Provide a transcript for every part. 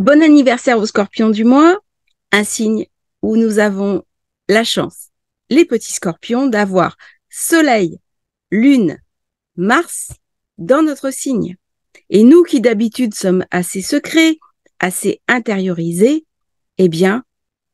Bon anniversaire aux scorpions du mois, un signe où nous avons la chance, les petits scorpions, d'avoir Soleil, Lune, Mars dans notre signe. Et nous qui d'habitude sommes assez secrets, assez intériorisés, eh bien,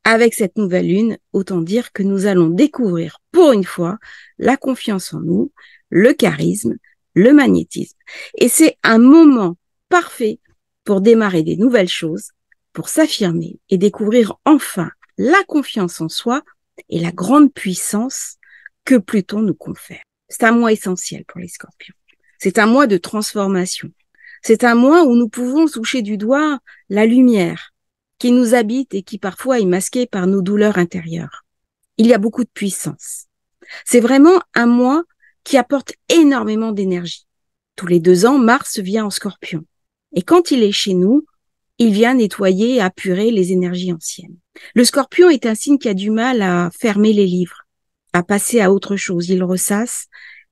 avec cette nouvelle lune, autant dire que nous allons découvrir pour une fois la confiance en nous, le charisme, le magnétisme. Et c'est un moment parfait pour démarrer des nouvelles choses, pour s'affirmer et découvrir enfin la confiance en soi et la grande puissance que Pluton nous confère. C'est un mois essentiel pour les scorpions. C'est un mois de transformation. C'est un mois où nous pouvons toucher du doigt la lumière qui nous habite et qui parfois est masquée par nos douleurs intérieures. Il y a beaucoup de puissance. C'est vraiment un mois qui apporte énormément d'énergie. Tous les deux ans, Mars vient en scorpion. Et quand il est chez nous, il vient nettoyer et apurer les énergies anciennes. Le scorpion est un signe qui a du mal à fermer les livres, à passer à autre chose. Il ressasse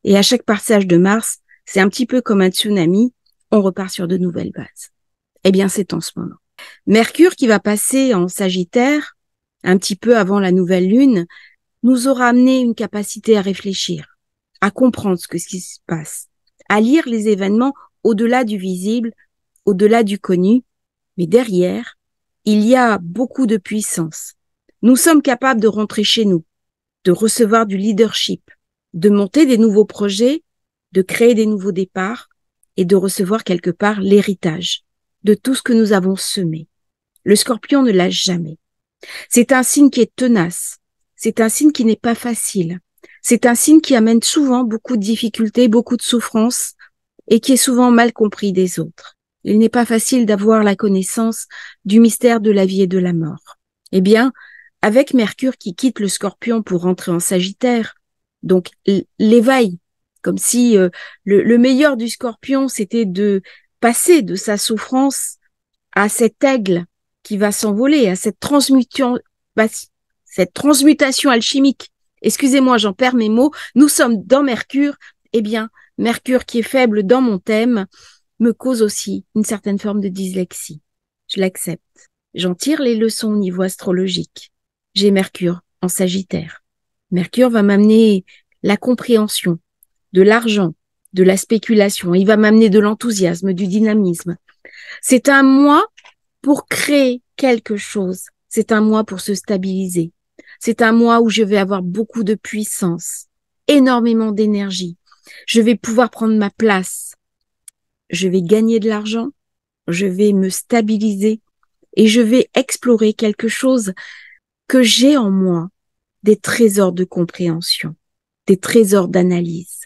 et à chaque passage de Mars, c'est un petit peu comme un tsunami, on repart sur de nouvelles bases. Eh bien, c'est en ce moment. Mercure qui va passer en Sagittaire, un petit peu avant la nouvelle lune, nous aura amené une capacité à réfléchir, à comprendre ce, que, ce qui se passe, à lire les événements au-delà du visible au-delà du connu, mais derrière, il y a beaucoup de puissance. Nous sommes capables de rentrer chez nous, de recevoir du leadership, de monter des nouveaux projets, de créer des nouveaux départs et de recevoir quelque part l'héritage de tout ce que nous avons semé. Le scorpion ne lâche jamais. C'est un signe qui est tenace. C'est un signe qui n'est pas facile. C'est un signe qui amène souvent beaucoup de difficultés, beaucoup de souffrances et qui est souvent mal compris des autres il n'est pas facile d'avoir la connaissance du mystère de la vie et de la mort. Eh bien, avec Mercure qui quitte le scorpion pour rentrer en Sagittaire, donc l'éveil, comme si euh, le, meilleur du scorpion, c'était de passer de sa souffrance à cet aigle qui va s'envoler, à cette transmutation, bah, cette transmutation alchimique. Excusez-moi, j'en perds mes mots. Nous sommes dans Mercure. Eh bien, Mercure qui est faible dans mon thème, me cause aussi une certaine forme de dyslexie. Je l'accepte. J'en tire les leçons au niveau astrologique. J'ai Mercure en Sagittaire. Mercure va m'amener la compréhension, de l'argent, de la spéculation. Il va m'amener de l'enthousiasme, du dynamisme. C'est un mois pour créer quelque chose. C'est un mois pour se stabiliser. C'est un mois où je vais avoir beaucoup de puissance, énormément d'énergie. Je vais pouvoir prendre ma place je vais gagner de l'argent, je vais me stabiliser et je vais explorer quelque chose que j'ai en moi, des trésors de compréhension, des trésors d'analyse.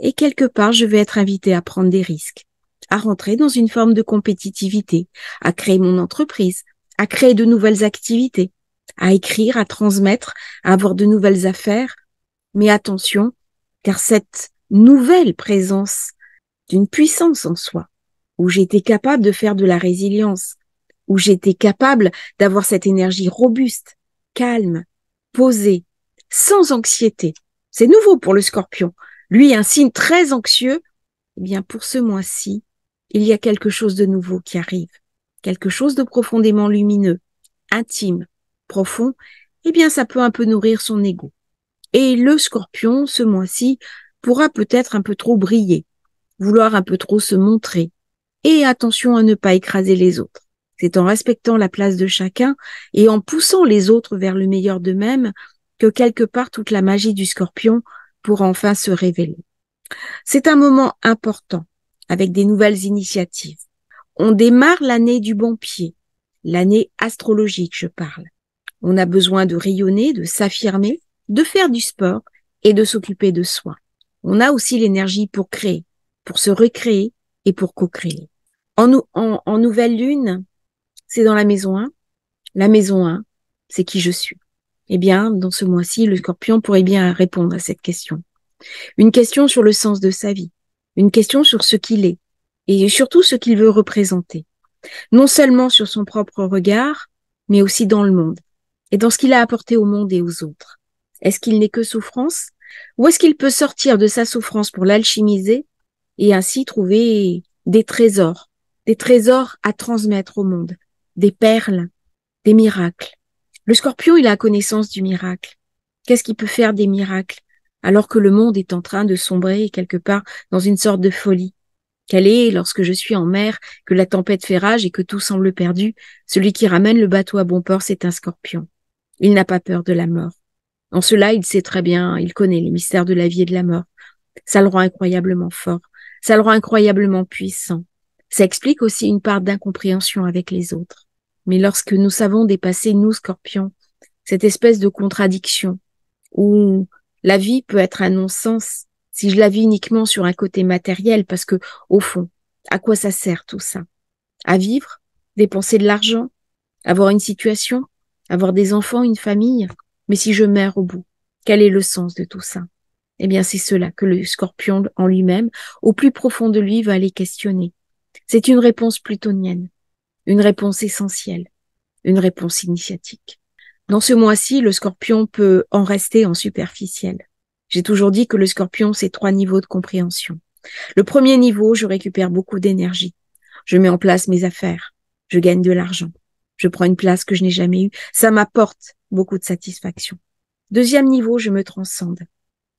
Et quelque part, je vais être invité à prendre des risques, à rentrer dans une forme de compétitivité, à créer mon entreprise, à créer de nouvelles activités, à écrire, à transmettre, à avoir de nouvelles affaires. Mais attention, car cette nouvelle présence d'une puissance en soi, où j'étais capable de faire de la résilience, où j'étais capable d'avoir cette énergie robuste, calme, posée, sans anxiété. C'est nouveau pour le scorpion. Lui, un signe très anxieux. Eh bien, pour ce mois-ci, il y a quelque chose de nouveau qui arrive. Quelque chose de profondément lumineux, intime, profond. Eh bien, ça peut un peu nourrir son égo. Et le scorpion, ce mois-ci, pourra peut-être un peu trop briller vouloir un peu trop se montrer. Et attention à ne pas écraser les autres. C'est en respectant la place de chacun et en poussant les autres vers le meilleur d'eux-mêmes que quelque part toute la magie du scorpion pourra enfin se révéler. C'est un moment important avec des nouvelles initiatives. On démarre l'année du bon pied, l'année astrologique, je parle. On a besoin de rayonner, de s'affirmer, de faire du sport et de s'occuper de soi. On a aussi l'énergie pour créer pour se recréer et pour co-créer. En, en nouvelle lune, c'est dans la maison 1. La maison 1, c'est qui je suis. Eh bien, dans ce mois-ci, le scorpion pourrait bien répondre à cette question. Une question sur le sens de sa vie, une question sur ce qu'il est et surtout ce qu'il veut représenter. Non seulement sur son propre regard, mais aussi dans le monde et dans ce qu'il a apporté au monde et aux autres. Est-ce qu'il n'est que souffrance ou est-ce qu'il peut sortir de sa souffrance pour l'alchimiser et ainsi trouver des trésors, des trésors à transmettre au monde, des perles, des miracles. Le scorpion, il a connaissance du miracle. Qu'est-ce qui peut faire des miracles alors que le monde est en train de sombrer quelque part dans une sorte de folie Quelle est, lorsque je suis en mer, que la tempête fait rage et que tout semble perdu, celui qui ramène le bateau à bon port, c'est un scorpion. Il n'a pas peur de la mort. En cela, il sait très bien, il connaît les mystères de la vie et de la mort. Ça le rend incroyablement fort. Ça le rend incroyablement puissant. Ça explique aussi une part d'incompréhension avec les autres. Mais lorsque nous savons dépasser, nous, scorpions, cette espèce de contradiction où la vie peut être un non-sens si je la vis uniquement sur un côté matériel, parce que, au fond, à quoi ça sert tout ça? À vivre? Dépenser de l'argent? Avoir une situation? Avoir des enfants, une famille? Mais si je meurs au bout, quel est le sens de tout ça? Eh bien, c'est cela que le scorpion en lui-même, au plus profond de lui, va aller questionner. C'est une réponse plutonienne, une réponse essentielle, une réponse initiatique. Dans ce mois-ci, le scorpion peut en rester en superficiel. J'ai toujours dit que le scorpion, c'est trois niveaux de compréhension. Le premier niveau, je récupère beaucoup d'énergie. Je mets en place mes affaires. Je gagne de l'argent. Je prends une place que je n'ai jamais eue. Ça m'apporte beaucoup de satisfaction. Deuxième niveau, je me transcende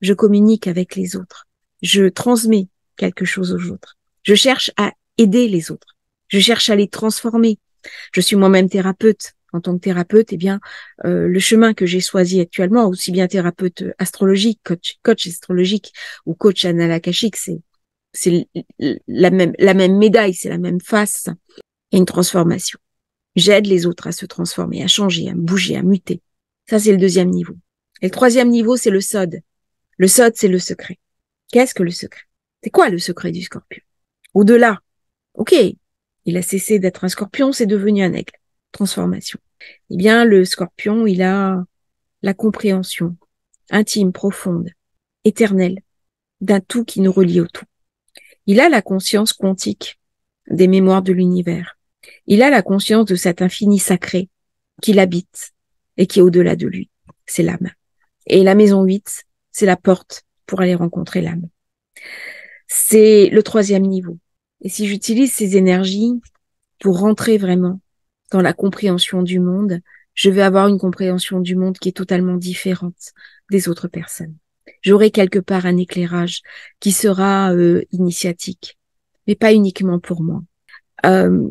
je communique avec les autres, je transmets quelque chose aux autres, je cherche à aider les autres, je cherche à les transformer. Je suis moi-même thérapeute. En tant que thérapeute, eh bien, euh, le chemin que j'ai choisi actuellement, aussi bien thérapeute euh, astrologique, coach, astrologique ou coach analakashique, c'est c'est la même la même médaille, c'est la même face. et une transformation. J'aide les autres à se transformer, à changer, à bouger, à muter. Ça, c'est le deuxième niveau. Et le troisième niveau, c'est le SOD, le sod, c'est le secret. Qu'est-ce que le secret C'est quoi le secret du scorpion Au-delà, ok, il a cessé d'être un scorpion, c'est devenu un aigle. Transformation. Eh bien, le scorpion, il a la compréhension intime, profonde, éternelle d'un tout qui nous relie au tout. Il a la conscience quantique des mémoires de l'univers. Il a la conscience de cet infini sacré qui l'habite et qui est au-delà de lui. C'est l'âme. Et la maison 8, c'est la porte pour aller rencontrer l'âme. C'est le troisième niveau. Et si j'utilise ces énergies pour rentrer vraiment dans la compréhension du monde, je vais avoir une compréhension du monde qui est totalement différente des autres personnes. J'aurai quelque part un éclairage qui sera euh, initiatique, mais pas uniquement pour moi, euh,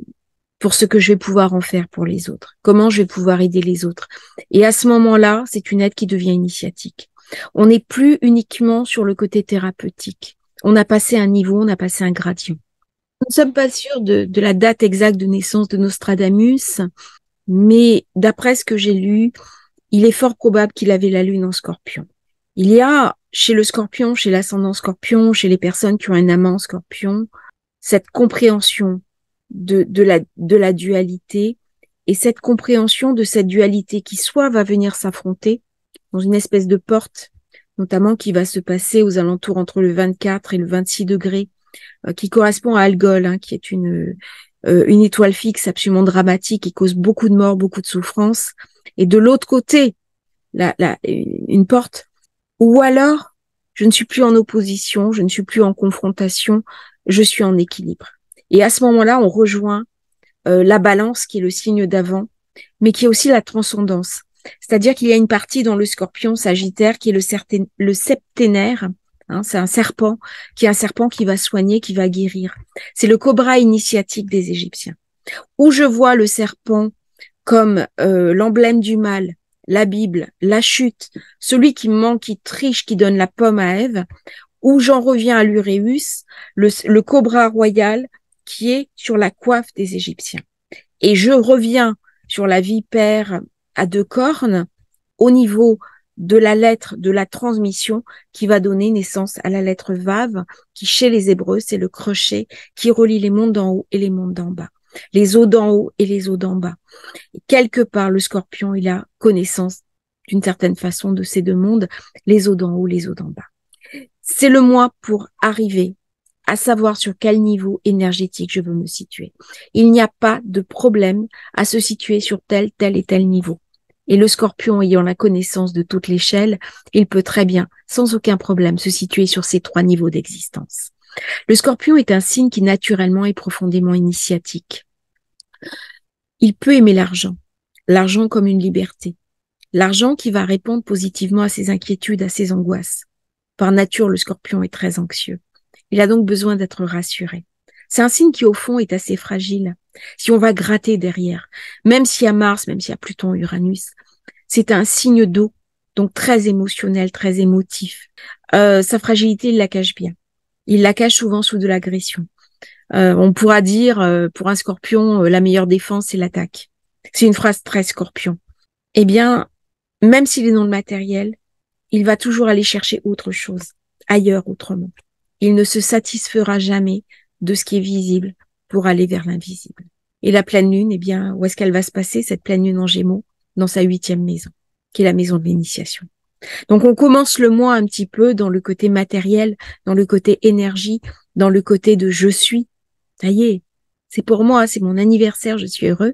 pour ce que je vais pouvoir en faire pour les autres, comment je vais pouvoir aider les autres. Et à ce moment-là, c'est une aide qui devient initiatique. On n'est plus uniquement sur le côté thérapeutique. On a passé un niveau, on a passé un gradient. Nous ne sommes pas sûrs de, la date exacte de naissance de Nostradamus, mais d'après ce que j'ai lu, il est fort probable qu'il avait la lune en scorpion. Il y a chez le scorpion, chez l'ascendant scorpion, chez les personnes qui ont un amant scorpion, cette compréhension de la dualité et cette compréhension de cette dualité qui soit va venir s'affronter, dans une espèce de porte, notamment qui va se passer aux alentours entre le 24 et le 26 degrés, euh, qui correspond à Algol, hein, qui est une, euh, une étoile fixe absolument dramatique qui cause beaucoup de morts, beaucoup de souffrances. Et de l'autre côté, la, la, une porte. Ou alors, je ne suis plus en opposition, je ne suis plus en confrontation, je suis en équilibre. Et à ce moment-là, on rejoint euh, la balance qui est le signe d'avant, mais qui est aussi la transcendance. C'est-à-dire qu'il y a une partie dans le scorpion sagittaire qui est le, certain, le septénaire. Hein, c'est un serpent qui est un serpent qui va soigner, qui va guérir. C'est le cobra initiatique des Égyptiens. Où je vois le serpent comme euh, l'emblème du mal, la Bible, la chute, celui qui ment, qui triche, qui donne la pomme à Ève, où j'en reviens à l'Uréus, le cobra royal qui est sur la coiffe des Égyptiens. Et je reviens sur la vipère à deux cornes au niveau de la lettre de la transmission qui va donner naissance à la lettre Vav, qui chez les Hébreux, c'est le crochet qui relie les mondes d'en haut et les mondes d'en bas, les eaux d'en haut et les eaux d'en bas. quelque part, le scorpion, il a connaissance d'une certaine façon de ces deux mondes, les eaux d'en haut, les eaux d'en bas. C'est le mois pour arriver à savoir sur quel niveau énergétique je veux me situer. Il n'y a pas de problème à se situer sur tel, tel et tel niveau. Et le scorpion ayant la connaissance de toute l'échelle, il peut très bien, sans aucun problème, se situer sur ces trois niveaux d'existence. Le scorpion est un signe qui naturellement est profondément initiatique. Il peut aimer l'argent, l'argent comme une liberté, l'argent qui va répondre positivement à ses inquiétudes, à ses angoisses. Par nature, le scorpion est très anxieux. Il a donc besoin d'être rassuré. C'est un signe qui, au fond, est assez fragile, si on va gratter derrière, même s'il y a Mars, même s'il y a Pluton, Uranus, c'est un signe d'eau, donc très émotionnel, très émotif. Euh, sa fragilité, il la cache bien. Il la cache souvent sous de l'agression. Euh, on pourra dire, euh, pour un scorpion, la meilleure défense, c'est l'attaque. C'est une phrase très scorpion. Eh bien, même s'il est dans le matériel, il va toujours aller chercher autre chose, ailleurs, autrement. Il ne se satisfera jamais de ce qui est visible, pour aller vers l'invisible. Et la pleine lune, eh bien, où est-ce qu'elle va se passer, cette pleine lune en gémeaux Dans sa huitième maison, qui est la maison de l'initiation. Donc on commence le mois un petit peu dans le côté matériel, dans le côté énergie, dans le côté de je suis. Ça y est, c'est pour moi, c'est mon anniversaire, je suis heureux.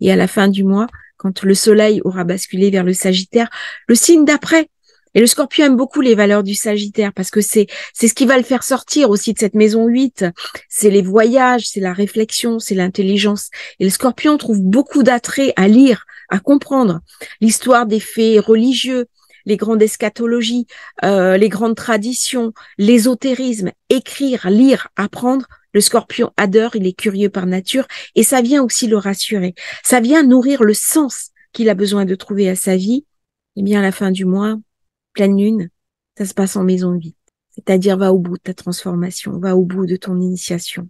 Et à la fin du mois, quand le soleil aura basculé vers le Sagittaire, le signe d'après, et le scorpion aime beaucoup les valeurs du sagittaire parce que c'est c'est ce qui va le faire sortir aussi de cette maison 8. C'est les voyages, c'est la réflexion, c'est l'intelligence. Et le scorpion trouve beaucoup d'attrait à lire, à comprendre l'histoire des faits religieux, les grandes eschatologies, euh, les grandes traditions, l'ésotérisme, écrire, lire, apprendre. Le scorpion adore, il est curieux par nature et ça vient aussi le rassurer. Ça vient nourrir le sens qu'il a besoin de trouver à sa vie. Et eh bien, à la fin du mois, pleine lune, ça se passe en maison vie. C'est-à-dire va au bout de ta transformation, va au bout de ton initiation.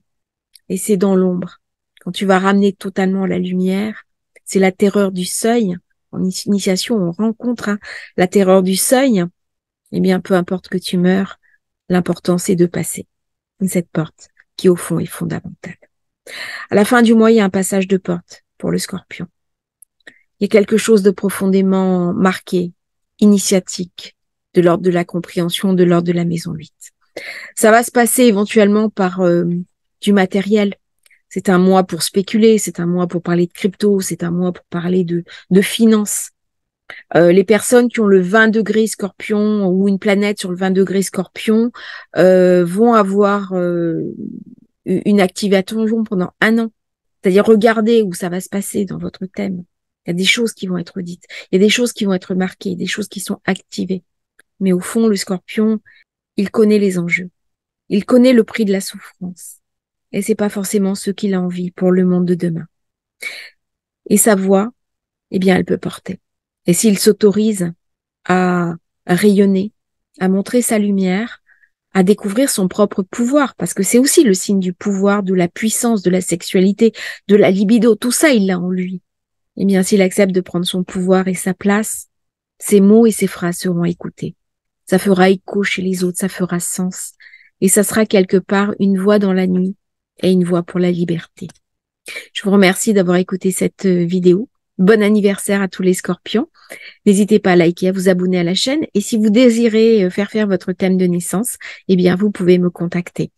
Et c'est dans l'ombre. Quand tu vas ramener totalement la lumière, c'est la terreur du seuil. En initiation, on rencontre hein, la terreur du seuil. Eh bien, peu importe que tu meurs, l'important c'est de passer cette porte qui au fond est fondamentale. À la fin du mois, il y a un passage de porte pour le scorpion. Il y a quelque chose de profondément marqué initiatique de l'ordre de la compréhension, de l'ordre de la maison 8. Ça va se passer éventuellement par euh, du matériel. C'est un mois pour spéculer, c'est un mois pour parler de crypto, c'est un mois pour parler de, de finances. Euh, les personnes qui ont le 20 degrés scorpion ou une planète sur le 20 degrés scorpion euh, vont avoir une activation pendant un an. C'est-à-dire regarder où ça va se passer dans votre thème. Il y a des choses qui vont être dites, il y a des choses qui vont être marquées, des choses qui sont activées. Mais au fond, le scorpion, il connaît les enjeux. Il connaît le prix de la souffrance. Et c'est pas forcément ce qu'il a envie pour le monde de demain. Et sa voix, eh bien, elle peut porter. Et s'il s'autorise à rayonner, à montrer sa lumière, à découvrir son propre pouvoir, parce que c'est aussi le signe du pouvoir, de la puissance, de la sexualité, de la libido, tout ça, il l'a en lui eh bien, s'il accepte de prendre son pouvoir et sa place, ses mots et ses phrases seront écoutés. Ça fera écho chez les autres, ça fera sens. Et ça sera quelque part une voix dans la nuit et une voix pour la liberté. Je vous remercie d'avoir écouté cette euh, vidéo. Bon anniversaire à tous les scorpions. N'hésitez pas à liker, à vous abonner à la chaîne. Et si vous désirez euh, faire faire votre thème de naissance, eh bien, vous pouvez me contacter.